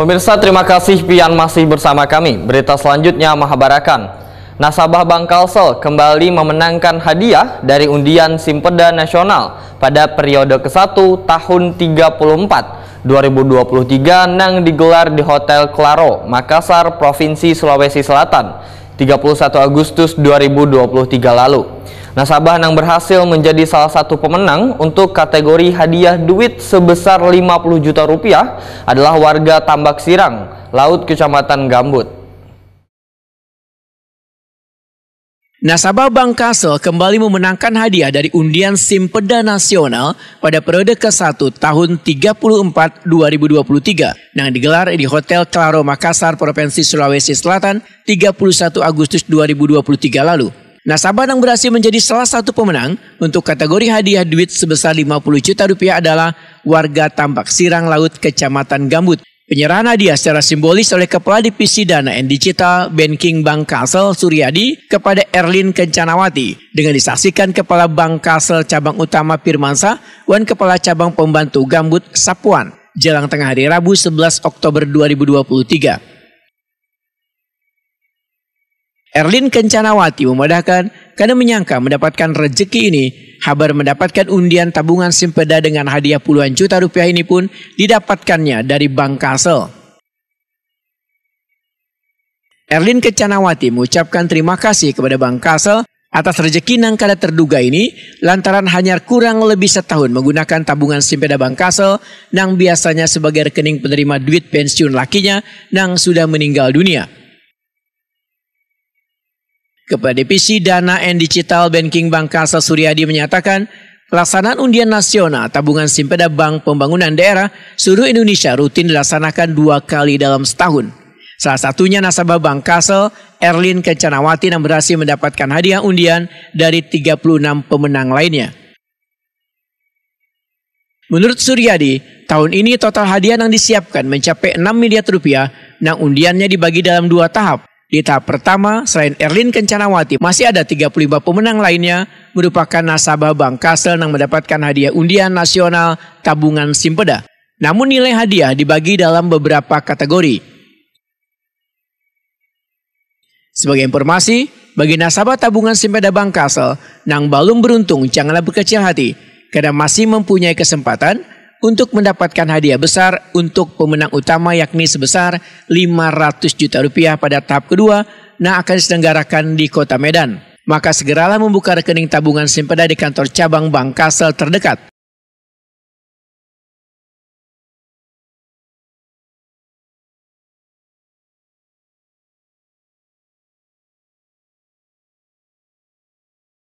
Pemirsa terima kasih pian masih bersama kami. Berita selanjutnya Mahabarakan. Nasabah Bank Kalsel kembali memenangkan hadiah dari undian Simpeda Nasional pada periode ke-1 tahun 34 2023 yang digelar di Hotel Claro, Makassar, Provinsi Sulawesi Selatan 31 Agustus 2023 lalu. Nasabah yang berhasil menjadi salah satu pemenang untuk kategori hadiah duit sebesar 50 juta rupiah adalah warga Tambak Sirang, Laut Kecamatan Gambut. Nasabah Bank Kasel kembali memenangkan hadiah dari undian Simpeda Nasional pada periode ke-1 tahun 34 2023 yang digelar di Hotel Claro Makassar, Provinsi Sulawesi Selatan 31 Agustus 2023 lalu. Nasabah yang berhasil menjadi salah satu pemenang untuk kategori hadiah duit sebesar 50 juta rupiah adalah warga Tambak Sirang Laut Kecamatan Gambut. Penyerahan hadiah secara simbolis oleh Kepala Divisi Dana and Digital Banking Bank Kassel Suryadi kepada Erlin Kencanawati dengan disaksikan Kepala Bank Kassel Cabang Utama Firmansa dan Kepala Cabang Pembantu Gambut Sapuan jelang tengah hari Rabu 11 Oktober 2023. Erlin Kencanawati memadahkan karena menyangka mendapatkan rezeki ini. Habar mendapatkan undian tabungan simpeda dengan hadiah puluhan juta rupiah ini pun didapatkannya dari Bank Kasel. Erlin Kencanawati mengucapkan terima kasih kepada Bank Kasel atas rejeki nangkala terduga ini lantaran hanya kurang lebih setahun menggunakan tabungan simpeda Bank Kasel nang biasanya sebagai rekening penerima duit pensiun lakinya nang sudah meninggal dunia. Kepada DPC Dana and Digital Banking Bank Kasa Suryadi menyatakan, pelaksanaan undian nasional tabungan simpeda Bank Pembangunan Daerah seluruh Indonesia rutin dilaksanakan dua kali dalam setahun. Salah satunya nasabah Bank Kasel, Erlin Kencanawati yang berhasil mendapatkan hadiah undian dari 36 pemenang lainnya. Menurut Suryadi, tahun ini total hadiah yang disiapkan mencapai 6 miliar rupiah, yang undiannya dibagi dalam dua tahap. Di tahap pertama, selain Erlin Kencanawati, masih ada 35 pemenang lainnya merupakan nasabah Bank Kassel yang mendapatkan hadiah undian nasional tabungan Simpeda. Namun nilai hadiah dibagi dalam beberapa kategori. Sebagai informasi, bagi nasabah tabungan Simpeda Bank Kassel yang belum beruntung janganlah berkecil hati, karena masih mempunyai kesempatan untuk mendapatkan hadiah besar untuk pemenang utama yakni sebesar 500 juta rupiah pada tahap kedua nah akan diselenggarakan di kota Medan. Maka segeralah membuka rekening tabungan Simpeda di kantor cabang Bank Kasel terdekat.